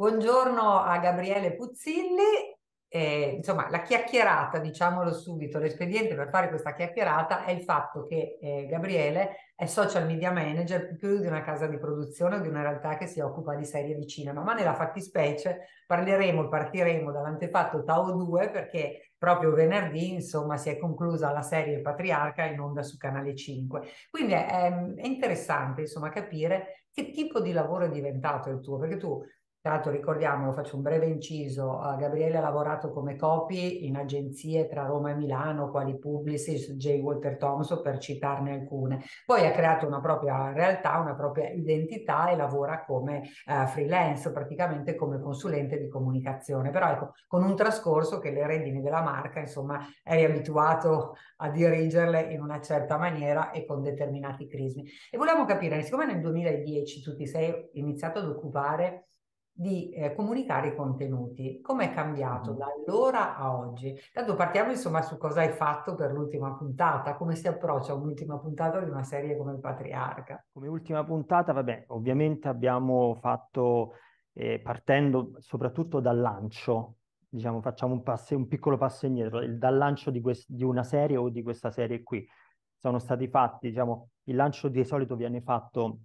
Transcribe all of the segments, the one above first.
Buongiorno a Gabriele Puzzilli. Eh, insomma, la chiacchierata, diciamolo subito, l'espediente per fare questa chiacchierata è il fatto che eh, Gabriele è social media manager più di una casa di produzione o di una realtà che si occupa di serie di cinema, ma nella fattispecie parleremo, partiremo dall'antefatto Tao 2 perché proprio venerdì, insomma, si è conclusa la serie Patriarca in onda su Canale 5. Quindi è, ehm, è interessante, insomma, capire che tipo di lavoro è diventato il tuo, perché tu tra l'altro ricordiamo, faccio un breve inciso, uh, Gabriele ha lavorato come copy in agenzie tra Roma e Milano, quali Publicis, J. Walter Thompson, per citarne alcune. Poi ha creato una propria realtà, una propria identità e lavora come uh, freelance, praticamente come consulente di comunicazione. Però ecco, con un trascorso che le redini della marca, insomma, eri abituato a dirigerle in una certa maniera e con determinati crismi. E volevamo capire, siccome nel 2010 tu ti sei iniziato ad occupare di eh, comunicare i contenuti. Come è cambiato da allora a oggi? Tanto partiamo insomma su cosa hai fatto per l'ultima puntata, come si approccia un'ultima puntata di una serie come il Patriarca? Come ultima puntata, vabbè, ovviamente abbiamo fatto, eh, partendo soprattutto dal lancio, diciamo facciamo un, passo, un piccolo passo indietro, il, dal lancio di, quest- di una serie o di questa serie qui. Sono stati fatti, diciamo, il lancio di solito viene fatto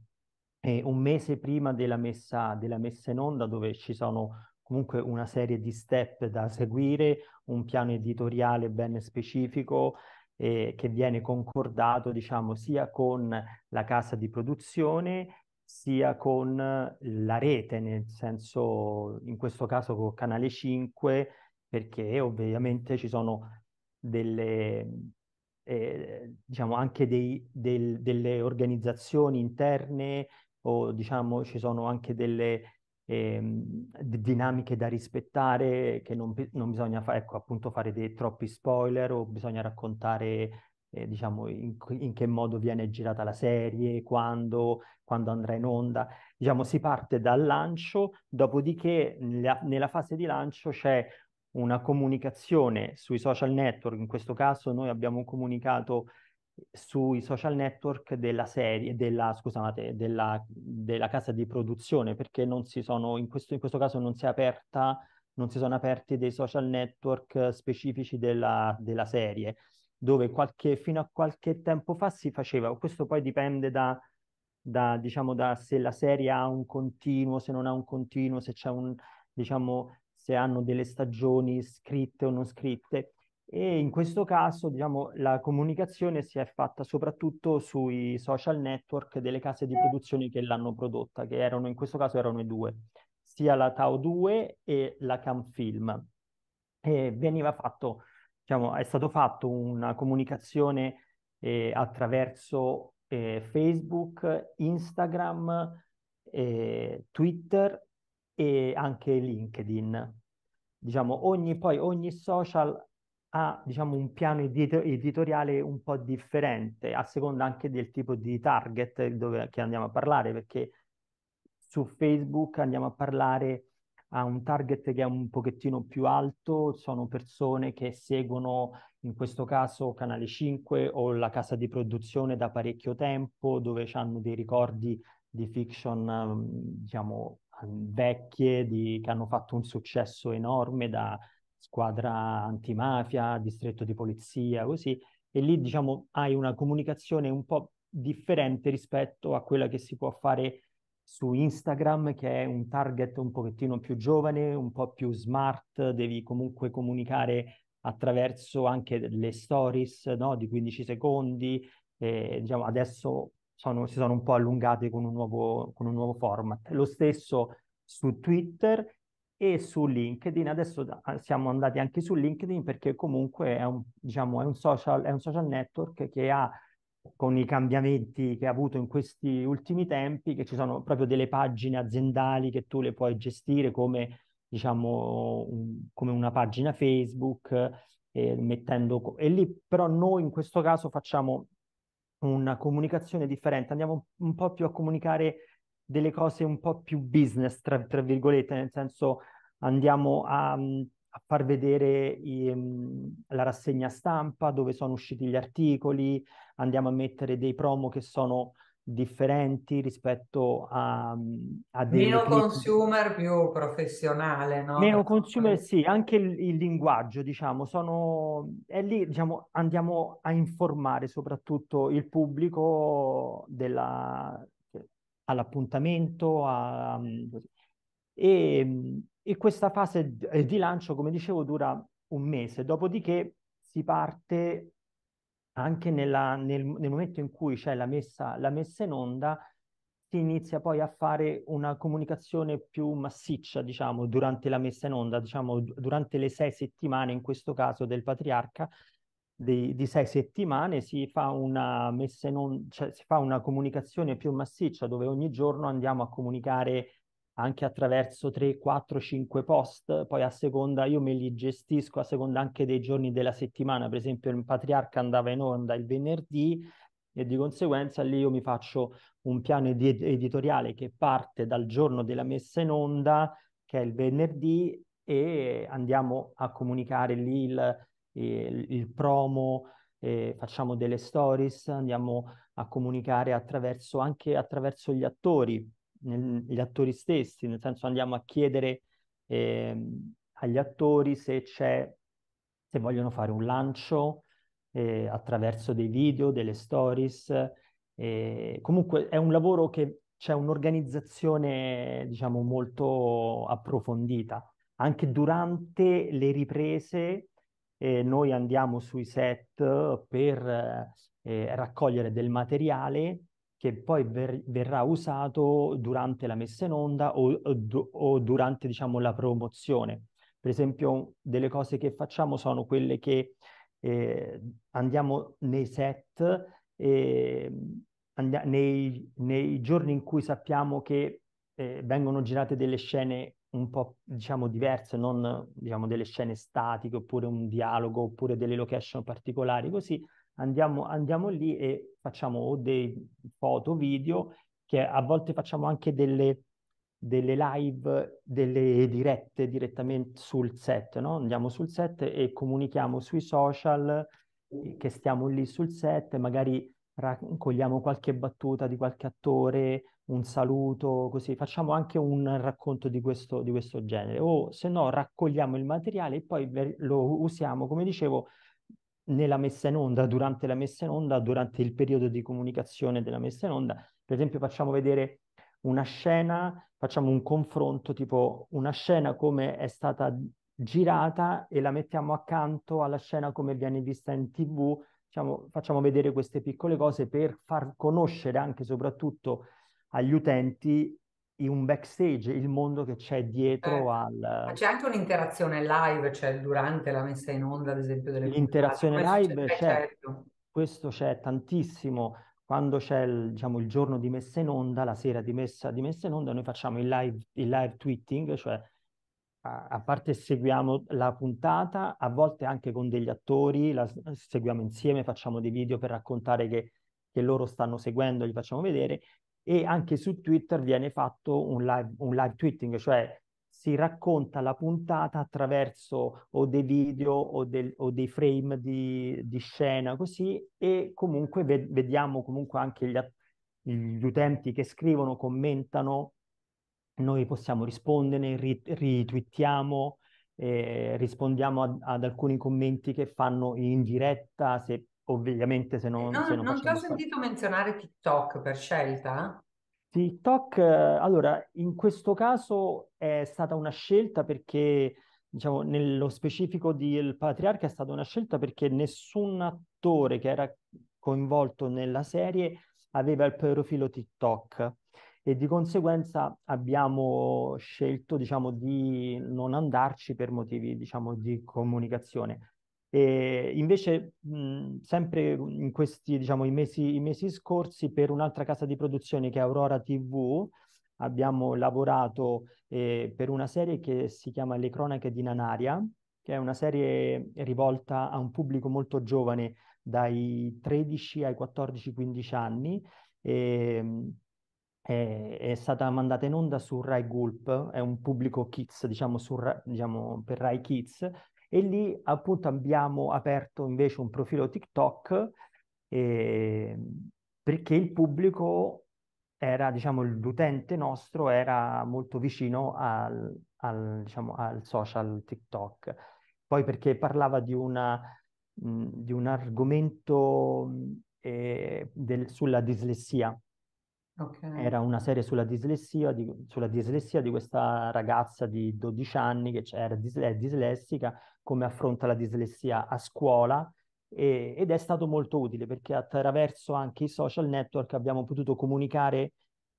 eh, un mese prima della messa, della messa in onda dove ci sono comunque una serie di step da seguire, un piano editoriale ben specifico eh, che viene concordato diciamo, sia con la casa di produzione sia con la rete, nel senso in questo caso con Canale 5, perché ovviamente ci sono delle, eh, diciamo anche dei, del, delle organizzazioni interne o diciamo ci sono anche delle eh, dinamiche da rispettare che non, non bisogna fa- ecco, appunto fare dei troppi spoiler o bisogna raccontare eh, diciamo in, in, che modo viene girata la serie, quando, quando, andrà in onda. Diciamo si parte dal lancio, dopodiché nella, nella fase di lancio c'è una comunicazione sui social network, in questo caso noi abbiamo comunicato sui social network della serie, della, scusate, della, della casa di produzione, perché non si sono, in questo, in questo caso non si è aperta, non si sono aperti dei social network specifici della, della serie, dove qualche, fino a qualche tempo fa si faceva, questo poi dipende da, da, diciamo, da se la serie ha un continuo, se non ha un continuo, se c'è un, diciamo, se hanno delle stagioni scritte o non scritte, e in questo caso, diciamo, la comunicazione si è fatta soprattutto sui social network delle case di produzione che l'hanno prodotta, che erano, in questo caso erano i due, sia la tau 2 e la Camfilm. E veniva fatto, diciamo, è stato fatto una comunicazione eh, attraverso eh, Facebook, Instagram, eh, Twitter e anche LinkedIn. Diciamo, ogni, poi ogni social ha diciamo, un piano editoriale un po' differente, a seconda anche del tipo di target dove, che andiamo a parlare, perché su Facebook andiamo a parlare a un target che è un pochettino più alto, sono persone che seguono in questo caso Canale 5 o la casa di produzione da parecchio tempo, dove hanno dei ricordi di fiction, ehm, diciamo, vecchie, di, che hanno fatto un successo enorme da squadra antimafia, distretto di polizia, così, e lì diciamo hai una comunicazione un po' differente rispetto a quella che si può fare su Instagram, che è un target un pochettino più giovane, un po' più smart, devi comunque comunicare attraverso anche le stories no? di 15 secondi, e, diciamo adesso sono, si sono un po' allungate con un nuovo, con un nuovo format. Lo stesso su Twitter e su LinkedIn. Adesso ah, siamo andati anche su LinkedIn perché comunque è un, diciamo, è un, social, è un social network che ha con i cambiamenti che ha avuto in questi ultimi tempi, che ci sono proprio delle pagine aziendali che tu le puoi gestire come, diciamo, un, come una pagina Facebook, eh, mettendo... E lì però noi in questo caso facciamo una comunicazione differente, andiamo un po' più a comunicare delle cose un po' più business, tra, tra virgolette, nel senso andiamo a, a far vedere i, la rassegna stampa dove sono usciti gli articoli, andiamo a mettere dei promo che sono differenti rispetto a, a dei meno clip... consumer più professionale no? meno consumer sì anche il, il linguaggio diciamo sono è lì diciamo andiamo a informare soprattutto il pubblico della all'appuntamento a... e e questa fase eh, di lancio, come dicevo, dura un mese, dopodiché si parte anche nella, nel, nel, momento in cui c'è la messa, la messa in onda, si inizia poi a fare una comunicazione più massiccia, diciamo, durante la messa in onda, diciamo, durante le sei settimane, in questo caso del patriarca, di, di, sei settimane si fa, una messa in on- cioè si fa una comunicazione più massiccia dove ogni giorno andiamo a comunicare anche attraverso 3, 4, 5 post, poi a seconda io me li gestisco a seconda anche dei giorni della settimana, per esempio il Patriarca andava in onda il venerdì e di conseguenza lì io mi faccio un piano ed- editoriale che parte dal giorno della messa in onda, che è il venerdì, e andiamo a comunicare lì il, il, il promo, eh, facciamo delle stories, andiamo a comunicare attraverso, anche attraverso gli attori gli attori stessi, nel senso andiamo a chiedere eh, agli attori se c'è, se vogliono fare un lancio eh, attraverso dei video, delle stories. Eh, comunque è un lavoro che c'è un'organizzazione, diciamo, molto approfondita. Anche durante le riprese eh, noi andiamo sui set per eh, eh, raccogliere del materiale che poi ver- verrà usato durante la messa in onda o, o, o durante diciamo, la promozione. Per esempio, delle cose che facciamo sono quelle che eh, andiamo nei set, eh, and- nei, nei, giorni in cui sappiamo che eh, vengono girate delle scene un po' diciamo diverse, non diciamo delle scene statiche oppure un dialogo oppure delle location particolari, così andiamo, andiamo lì e facciamo o dei foto, video, che a volte facciamo anche delle, delle live, delle dirette direttamente sul set, no? Andiamo sul set e comunichiamo sui social eh, che stiamo lì sul set, magari raccogliamo qualche battuta di qualche attore, un saluto, così facciamo anche un racconto di questo, di questo genere. O se no raccogliamo il materiale e poi lo usiamo, come dicevo, nella messa in onda, durante la messa in onda, durante il periodo di comunicazione della messa in onda. Per esempio facciamo vedere una scena, facciamo un confronto, tipo una scena come è stata girata e la mettiamo accanto alla scena come viene vista in tv, diciamo, facciamo vedere queste piccole cose per far conoscere anche e soprattutto agli utenti un backstage, il mondo che c'è dietro eh, al... C'è anche un'interazione live, cioè durante la messa in onda, ad esempio, delle L'interazione live c'è, certo. questo c'è tantissimo. Quando c'è il, diciamo, il, giorno di messa in onda, la sera di messa, di messa in onda, noi facciamo il live, il live tweeting, cioè a, a, parte seguiamo la puntata, a volte anche con degli attori, la seguiamo insieme, facciamo dei video per raccontare che, che loro stanno seguendo, li facciamo vedere e anche su Twitter viene fatto un live, un live tweeting, cioè si racconta la puntata attraverso o dei video o, del, o dei frame di, di, scena, così, e comunque ve- vediamo comunque anche gli, gli, utenti che scrivono, commentano, noi possiamo rispondere, rit- ritwittiamo, eh, rispondiamo ad, ad alcuni commenti che fanno in diretta, se ovviamente se non... No, se non, ti ho sentito menzionare TikTok per scelta? TikTok, eh, allora, in questo caso è stata una scelta perché, diciamo, nello specifico del Patriarca è stata una scelta perché nessun attore che era coinvolto nella serie aveva il profilo TikTok e di conseguenza abbiamo scelto, diciamo, di non andarci per motivi, diciamo, di comunicazione. E invece, mh, mhmm, sempre in questi, diciamo, i mesi, i mesi scorsi, per un'altra casa di produzione che è Aurora TV, abbiamo lavorato eh, per una serie che si chiama Le cronache di Nanaria, che è una serie rivolta a un pubblico molto giovane, dai 13 ai 14-15 anni. E, ehm, è, è, stata mandata in onda su Rai Gulp, è un pubblico kids, diciamo, su, diciamo per Rai Kids, e lì appunto abbiamo aperto invece un profilo TikTok eh, perché il pubblico era, diciamo, l'utente nostro era molto vicino al, al, diciamo, al social TikTok. Poi perché parlava di, una, mh, di un argomento eh, del, sulla dislessia, Okay. Era una serie sulla dislessia, di, sulla dislessia di questa ragazza di 12 anni che era disle- dislessica, come affronta la dislessia a scuola e, ed è stato molto utile perché attraverso anche i social network abbiamo potuto comunicare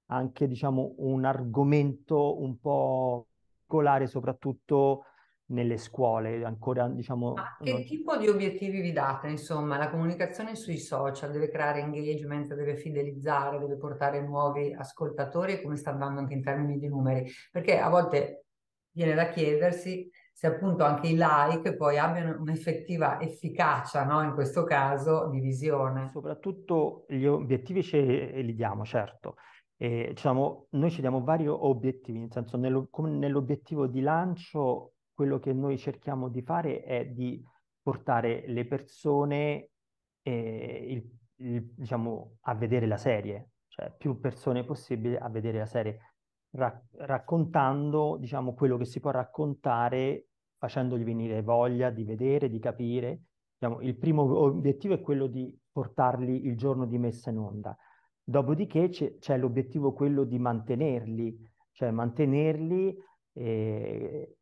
anche diciamo, un argomento un po' particolare, soprattutto nelle scuole, ancora diciamo... Ma che non... tipo di obiettivi vi date? Insomma, la comunicazione sui social deve creare engagement, deve fidelizzare, deve portare nuovi ascoltatori, come sta andando anche in termini di numeri? Perché a volte viene da chiedersi se appunto anche i like poi abbiano un'effettiva efficacia, no? in questo caso, di visione. Soprattutto gli obiettivi ce li diamo, certo. E, diciamo, noi ci diamo vari obiettivi, nel senso come nell'obiettivo di lancio quello che noi cerchiamo di fare è di portare le persone eh, il, il, diciamo, a vedere la serie, cioè più persone possibile a vedere la serie, ra- raccontando diciamo, quello che si può raccontare, facendogli venire voglia di vedere, di capire. Diciamo, il primo obiettivo è quello di portarli il giorno di messa in onda. Dopodiché c'è, c'è l'obiettivo quello di mantenerli, cioè mantenerli eh,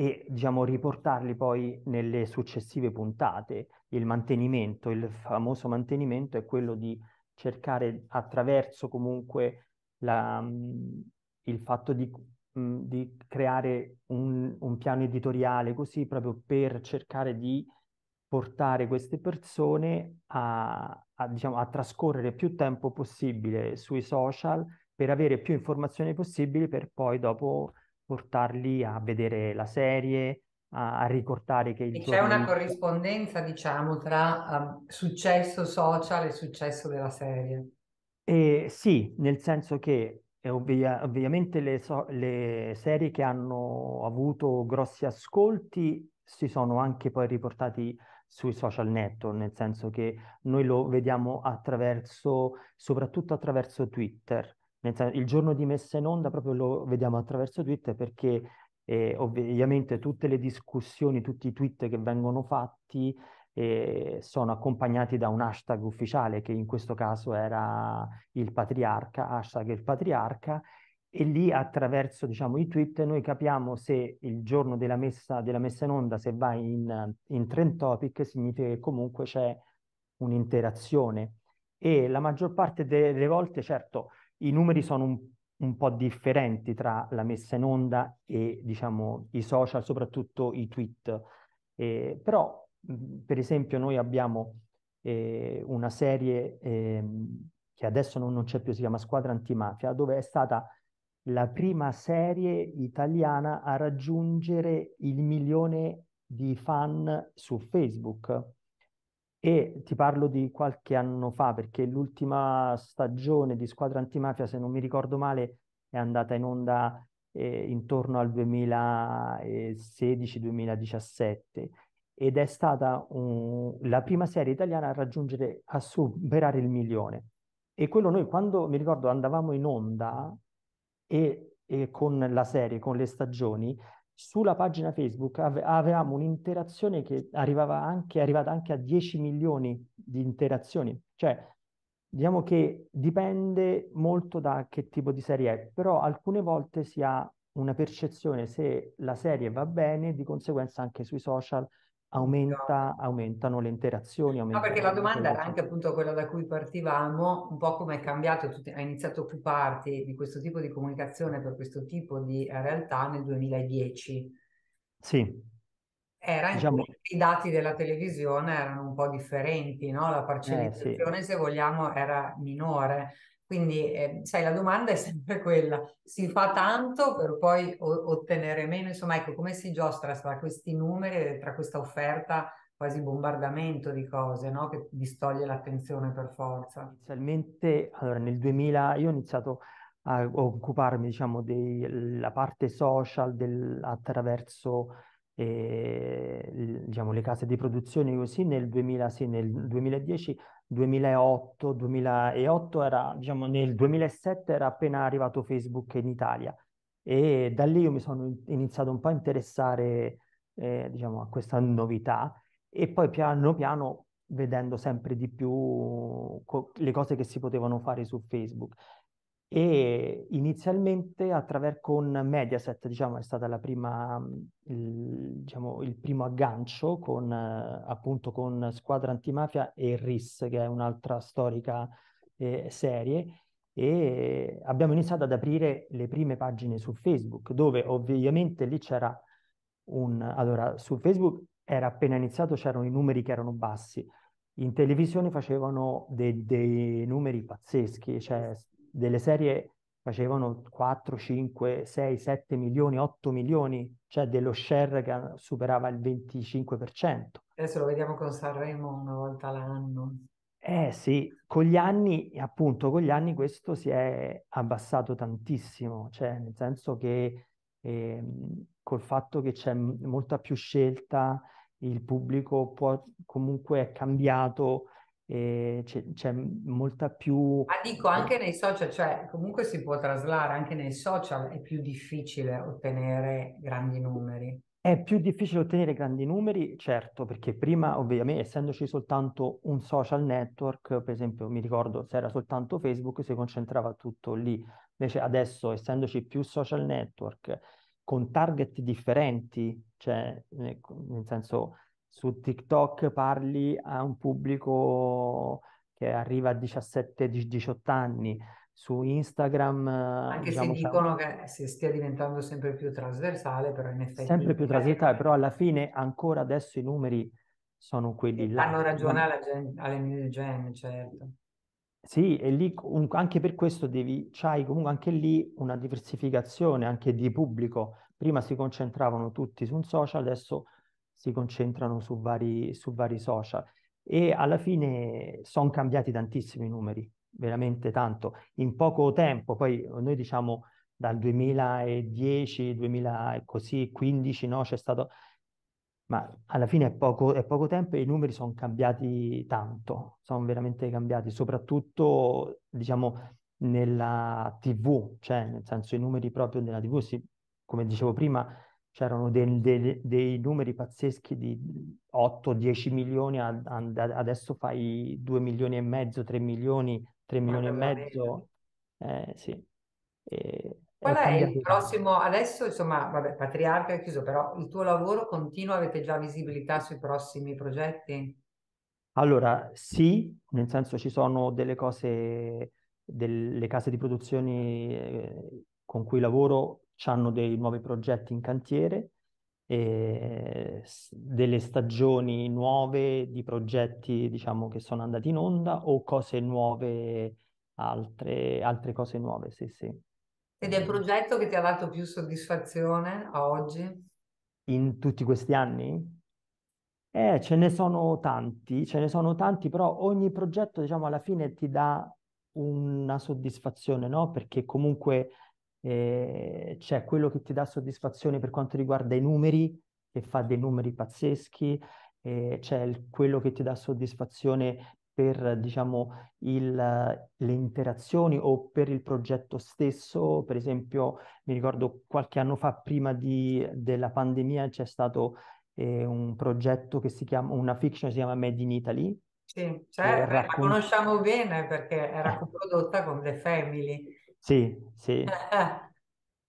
e diciamo, riportarli poi nelle successive puntate. Il mantenimento, il famoso mantenimento è quello di cercare attraverso comunque la, il fatto di, di creare un, un, piano editoriale così proprio per cercare di portare queste persone a, a, diciamo, a trascorrere più tempo possibile sui social per avere più informazioni possibili per poi dopo portarli a vedere la serie, a, a ricordare che... c'è giornalista... una corrispondenza, diciamo, tra um, successo social e successo della serie. Eh, sì, nel senso che ovvia, ovviamente le, so, le serie che hanno avuto grossi ascolti si sono anche poi riportati sui social network, nel senso che noi lo vediamo attraverso, soprattutto attraverso Twitter. Senso, il giorno di messa in onda proprio lo vediamo attraverso Twitter perché eh, ovviamente tutte le discussioni, tutti i tweet che vengono fatti eh, sono accompagnati da un hashtag ufficiale che in questo caso era il patriarca, hashtag il patriarca e lì attraverso diciamo, i tweet noi capiamo se il giorno della messa, della messa in onda, se va in, in trend topic, significa che comunque c'è un'interazione. E la maggior parte delle volte, certo, i numeri sono un, un po' differenti tra la messa in onda e diciamo, i social, soprattutto i tweet. Eh, però, per esempio, noi abbiamo eh, una serie eh, che adesso non, non, c'è più, si chiama Squadra Antimafia, dove è stata la prima serie italiana a raggiungere il milione di fan su Facebook. E ti parlo di qualche anno fa, perché l'ultima stagione di Squadra Antimafia, se non mi ricordo male, è andata in onda eh, intorno al 2016-2017 ed è stata un, la prima serie italiana a raggiungere, a superare il milione. E quello noi quando, mi ricordo, andavamo in onda e, e con la serie, con le stagioni, sulla pagina Facebook ave- avevamo un'interazione che arrivava anche, è arrivata anche a 10 milioni di interazioni. Cioè, diciamo che dipende molto da che tipo di serie è, però alcune volte si ha una percezione se la serie va bene, di conseguenza anche sui social aumenta, esatto. aumentano le interazioni. Aumentano no, perché la domanda era anche appunto quella da cui partivamo, un po' come è cambiato, tu hai iniziato a occuparti di questo tipo di comunicazione per questo tipo di eh, realtà nel 2010. Sì. Era diciamo... i dati della televisione erano un po' differenti, no? la parcellizzazione eh, sì. se vogliamo era minore, quindi, eh, sai, la domanda è sempre quella, si fa tanto per poi o- ottenere meno? Insomma, ecco, come si giostra tra questi numeri, tra questa offerta quasi bombardamento di cose, no? Che distoglie l'attenzione per forza. Inizialmente, allora nel 2000 io ho iniziato a occuparmi, diciamo, della parte social del, attraverso eh, diciamo, le case di produzione così nel 2006, nel 2010 2008, 2008 era, diciamo, nel 2007 era appena arrivato Facebook in Italia e da lì io mi sono iniziato un po' a interessare, eh, diciamo, a questa novità e poi piano piano vedendo sempre di più co- le cose che si potevano fare su Facebook e inizialmente attraverso con Mediaset diciamo, è stato mhmm, diciamo, il, primo aggancio con, appunto con Squadra Antimafia e RIS, che è un'altra storica eh, serie, e abbiamo iniziato ad aprire le prime pagine su Facebook, dove ovviamente lì c'era un... Allora, su Facebook era appena iniziato, c'erano i numeri che erano bassi, in televisione facevano de- dei numeri pazzeschi, cioè delle serie facevano 4, 5, 6, 7 milioni, 8 milioni, cioè dello share che superava il 25%. Adesso lo vediamo con Sanremo una volta l'anno. Eh sì, con gli anni, appunto, con gli anni questo si è abbassato tantissimo, cioè nel senso che eh, col fatto che c'è molta più scelta, il pubblico può comunque è cambiato, e c'è, c'è molta più... Ma dico eh, anche nei social, cioè comunque si può traslare, anche nei social è più difficile ottenere grandi numeri. È più difficile ottenere grandi numeri, certo, perché prima, ovviamente, essendoci soltanto un social network, per esempio, mi ricordo se era soltanto Facebook, si concentrava tutto lì. Invece adesso, essendoci più social network con target differenti, cioè eh, nel senso su TikTok parli a un pubblico che arriva a 17-18 anni, su Instagram... Eh, anche diciamo, se dicono che si stia diventando sempre più trasversale, però in effetti... Sempre più trasversale, però alla fine ancora adesso i numeri sono quelli là. Hanno ragione alla gen- alle mie gen, certo. Sì, e lì anche per questo devi, c'hai comunque anche lì una diversificazione anche di pubblico. Prima si concentravano tutti su un social, adesso si concentrano su vari, su vari social e alla fine sono cambiati tantissimi i numeri, veramente tanto, in poco tempo, poi noi diciamo dal 2010, 2015, no, c'è stato, ma alla fine è poco, è poco tempo e i numeri sono cambiati tanto, sono veramente cambiati, soprattutto diciamo nella TV, cioè nel senso i numeri proprio della TV, si, come dicevo prima, c'erano dei, dei, dei, numeri pazzeschi di 8-10 milioni, ad, ad, adesso fai 2 milioni e mezzo, 3 milioni, 3 milioni e mezzo. Eh, sì. E, Qual è, è il prossimo, adesso insomma, vabbè, Patriarca è chiuso, però il tuo lavoro continua, avete già visibilità sui prossimi progetti? Allora, sì, nel senso ci sono delle cose, delle case di produzione eh, con cui lavoro hanno dei nuovi progetti in cantiere, eh, delle stagioni nuove di progetti diciamo, che sono andati in onda o cose nuove, altre, altre cose nuove, sì sì. Ed è il progetto che ti ha dato più soddisfazione a oggi? In tutti questi anni? Eh, ce ne sono tanti, ce ne sono tanti, però ogni progetto, diciamo, alla fine ti dà una soddisfazione, no? Perché comunque Ehm, c'è quello che ti dà soddisfazione per quanto riguarda i numeri, che fa dei numeri pazzeschi, eh, c'è il, quello che ti dà soddisfazione per diciamo, il, le interazioni o per il progetto stesso. Per esempio, mi ricordo qualche anno fa, prima di, della pandemia, c'è stato eh, un progetto che si chiama, una fiction che si chiama Made in Italy. Sì, certo, raccont- eh, la conosciamo bene perché era coprodotta con The Family. Sì, sì. Eh,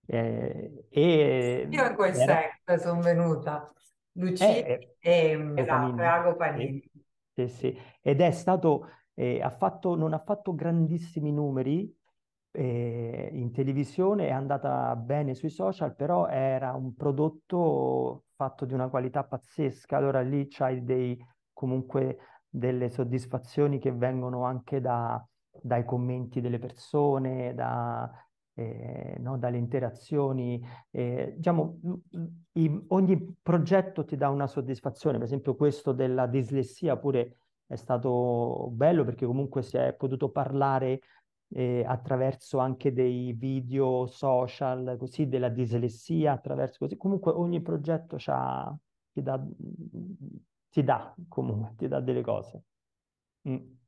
eh. eh, e Io in quel era... set sono venuta, Lucia eh, eh mm, e Panini. Panini. Sì, sì. Ed è stato, eh, ha fatto, non ha fatto grandissimi numeri eh, in televisione, è andata bene sui social, però era un prodotto fatto di una qualità pazzesca. Allora lì c'hai dei, comunque delle soddisfazioni che vengono anche da, dai commenti delle persone, da, eh, no, dalle interazioni. Eh, diciamo, mm, mm, i, ogni progetto ti dà una soddisfazione, per esempio questo della dislessia pure è stato bello perché comunque si è potuto parlare eh, attraverso anche dei video social, così, della dislessia, attraverso così. Comunque ogni progetto ti dà, mm, ti dà comunque, ti dà delle cose. Mm.